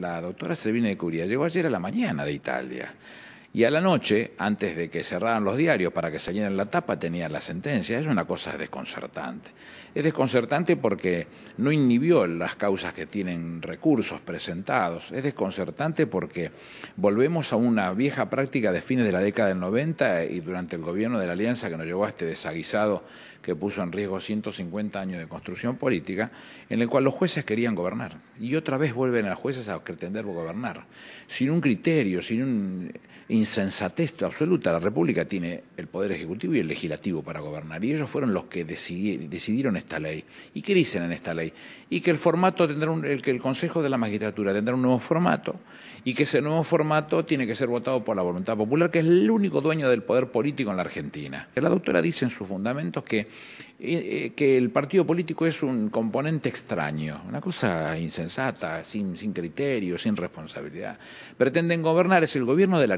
la doctora Sebina de Curia llegó ayer a la mañana de Italia. Y a la noche, antes de que cerraran los diarios para que salieran la tapa, tenían la sentencia. Es una cosa desconcertante. Es desconcertante porque no inhibió las causas que tienen recursos presentados. Es desconcertante porque volvemos a una vieja práctica de fines de la década del 90 y durante el gobierno de la Alianza que nos llevó a este desaguisado que puso en riesgo 150 años de construcción política, en el cual los jueces querían gobernar. Y otra vez vuelven a los jueces a pretender gobernar, sin un criterio, sin un insensatez absoluta. La República tiene el Poder Ejecutivo y el Legislativo para gobernar, y ellos fueron los que decidieron esta ley. ¿Y qué dicen en esta ley? Y que el formato tendrá que el Consejo de la Magistratura tendrá un nuevo formato, y que ese nuevo formato tiene que ser votado por la voluntad popular, que es el único dueño del poder político en la Argentina. La doctora dice en sus fundamentos que, eh, eh, que el partido político es un componente extraño, una cosa insensata, sin, criterio, sin responsabilidad. Pretenden gobernar, es el gobierno del la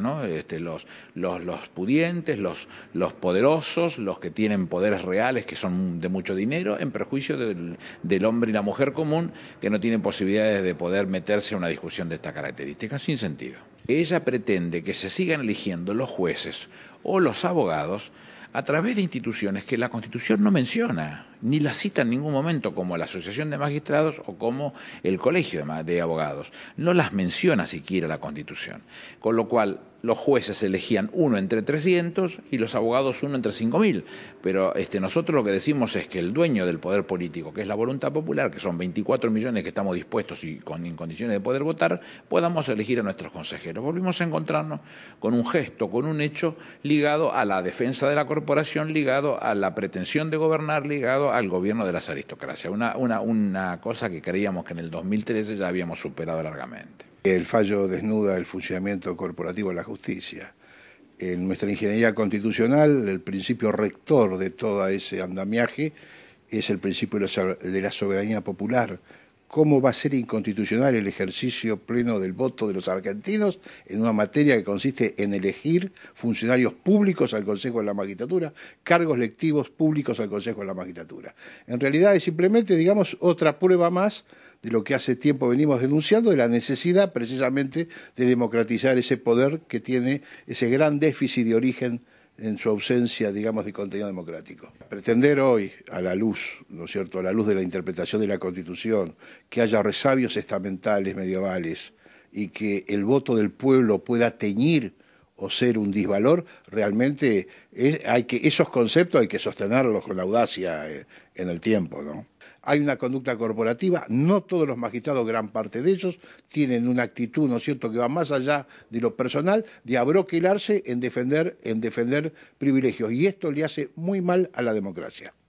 ¿no? Este, los, los, los, pudientes, los, los, poderosos, los que tienen poderes reales, que son de mucho dinero, en perjuicio del, del, hombre y la mujer común, que no tienen posibilidades de poder meterse a una discusión de esta característica, sin sentido. Ella pretende que se sigan eligiendo los jueces o los abogados a través de instituciones que la Constitución no menciona, ni las cita en ningún momento, como la Asociación de Magistrados o como el Colegio de Abogados. No las menciona siquiera la Constitución. Con lo cual, los jueces elegían uno entre 300 y los abogados uno entre 5.000. Pero este, nosotros lo que decimos es que el dueño del poder político, que es la voluntad popular, que son 24 millones que estamos dispuestos y con, en condiciones de poder votar, podamos elegir a nuestros consejeros. Volvimos a encontrarnos con un gesto, con un hecho ligado a la defensa de la corporación, ligado a la pretensión de gobernar, ligado al gobierno de las aristocracias. Una, una, una cosa que creíamos que en el 2013 ya habíamos superado largamente. El fallo desnuda el funcionamiento corporativo de la justicia. En nuestra ingeniería constitucional, el principio rector de todo ese andamiaje es el principio de la soberanía popular cómo va a ser inconstitucional el ejercicio pleno del voto de los argentinos en una materia que consiste en elegir funcionarios públicos al Consejo de la Magistratura, cargos lectivos públicos al Consejo de la Magistratura. En realidad es simplemente, digamos, otra prueba más de lo que hace tiempo venimos denunciando, de la necesidad precisamente de democratizar ese poder que tiene ese gran déficit de origen en su ausencia, digamos, de contenido democrático. Pretender hoy, a la luz, ¿no es cierto?, a la luz de la interpretación de la Constitución, que haya resabios estamentales medievales y que el voto del pueblo pueda teñir o ser un disvalor, realmente hay que, esos conceptos hay que sostenerlos con audacia eh, en el tiempo, ¿no? hay una conducta corporativa, no todos los magistrados, gran parte de ellos, tienen una actitud, ¿no es cierto?, que va más allá de lo personal, de abroquelarse en defender, en defender privilegios. Y esto le hace muy mal a la democracia.